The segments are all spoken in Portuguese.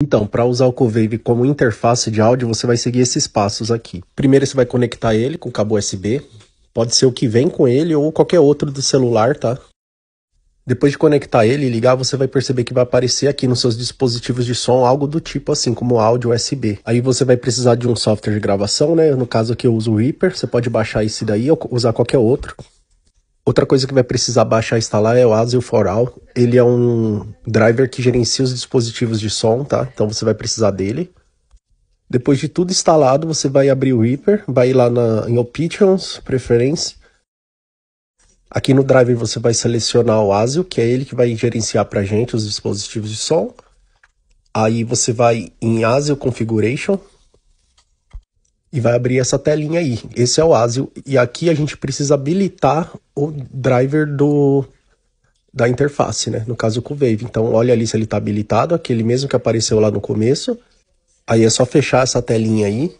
Então, para usar o Covave como interface de áudio, você vai seguir esses passos aqui. Primeiro, você vai conectar ele com cabo USB. Pode ser o que vem com ele ou qualquer outro do celular, tá? Depois de conectar ele e ligar, você vai perceber que vai aparecer aqui nos seus dispositivos de som algo do tipo assim, como áudio USB. Aí você vai precisar de um software de gravação, né? No caso aqui eu uso o Reaper, você pode baixar esse daí ou usar qualquer outro. Outra coisa que vai precisar baixar e instalar é o ASIL for All. Ele é um driver que gerencia os dispositivos de som, tá? Então você vai precisar dele. Depois de tudo instalado, você vai abrir o Reaper, vai lá na, em Options, Preference. Aqui no driver você vai selecionar o ASIL, que é ele que vai gerenciar para gente os dispositivos de som. Aí você vai em ASIL Configuration, e vai abrir essa telinha aí. Esse é o ASIO e aqui a gente precisa habilitar o driver do da interface, né? No caso com o Wave. Então olha ali se ele está habilitado, aquele mesmo que apareceu lá no começo. Aí é só fechar essa telinha aí.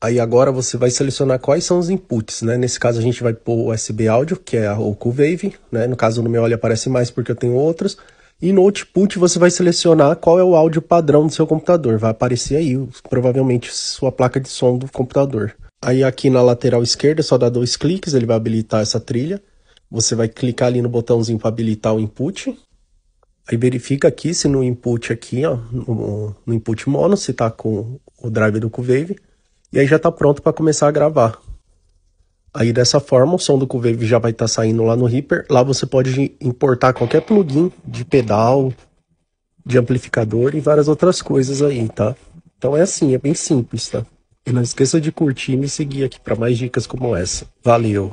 Aí agora você vai selecionar quais são os inputs, né? Nesse caso a gente vai pôr o USB áudio, que é o Wave, né? No caso no meu olho aparece mais porque eu tenho outros. E no output você vai selecionar qual é o áudio padrão do seu computador. Vai aparecer aí, provavelmente, sua placa de som do computador. Aí aqui na lateral esquerda, só dá dois cliques, ele vai habilitar essa trilha. Você vai clicar ali no botãozinho para habilitar o input. Aí verifica aqui se no input aqui, ó, no, no input mono, se está com o drive do Cuvave. E aí já está pronto para começar a gravar. Aí dessa forma o som do covey já vai estar tá saindo lá no Reaper. Lá você pode importar qualquer plugin de pedal, de amplificador e várias outras coisas aí, tá? Então é assim, é bem simples, tá? E não esqueça de curtir e me seguir aqui para mais dicas como essa. Valeu!